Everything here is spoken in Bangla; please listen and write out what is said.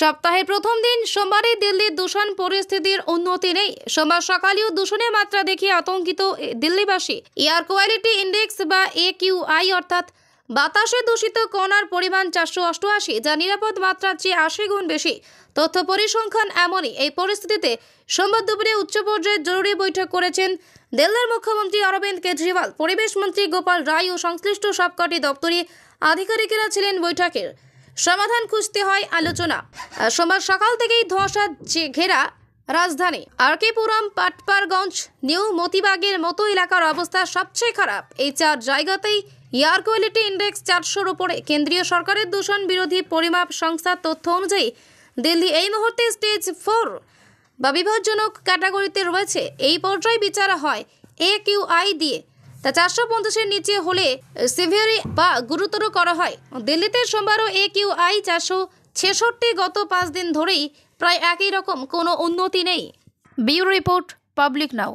সপ্তাহের প্রথম দিন সোমবারে দিল্লির দূষণ পরিস্থিতির উন্নতি নেই সোমবার সকালেও দূষণের মাত্রা দেখে আতঙ্কিত দিল্লিবাসী এয়ার কোয়ালিটি ইন্ডেক্স বা এ কিউ আই অর্থাৎ বাতাসে দূষিত কণার পরিমাণ চারশো অষ্টআশি যা নিরাপদ মাত্রার চেয়ে আশি গুণ বেশি তথ্য পরিসংখ্যান এমনই এই পরিস্থিতিতে সোমবার দুপুরে উচ্চ পর্যায়ের জরুরি বৈঠক করেছেন দিল্লির মুখ্যমন্ত্রী অরবিন্দ কেজরিওয়াল পরিবেশ মন্ত্রী গোপাল রায় ও সংশ্লিষ্ট সবকটি দপ্তরি আধিকারিকেরা ছিলেন বৈঠকের সমাধান খুঁজতে হয় আলোচনা সোমবার সকাল থেকেই ধসা ঘেরা রাজধানী আরকেপুরম পাটপারগঞ্জ নিউ মতিবাগের মতো এলাকার অবস্থা সবচেয়ে খারাপ এই চার জায়গাতেই এয়ার কোয়ালিটি ইন্ডেক্স চারশোর উপরে কেন্দ্রীয় সরকারের দূষণ বিরোধী পরিমাপ সংস্থার তথ্য অনুযায়ী দিল্লি এই মুহূর্তে স্টেজ ফোর বা বিপজ্জনক ক্যাটাগরিতে রয়েছে এই পর্যায়ে বিচার হয় এ কিউ আই দিয়ে তা চারশো পঞ্চাশের নিচে হলে সিভিয়ারি বা গুরুতর করা হয় দিল্লিতে সোমবারও এ কিউ আই চারশো ছেষট্টি গত পাঁচ দিন ধরেই প্রায় একই রকম কোনো উন্নতি নেই বিউ রিপোর্ট পাবলিক নাও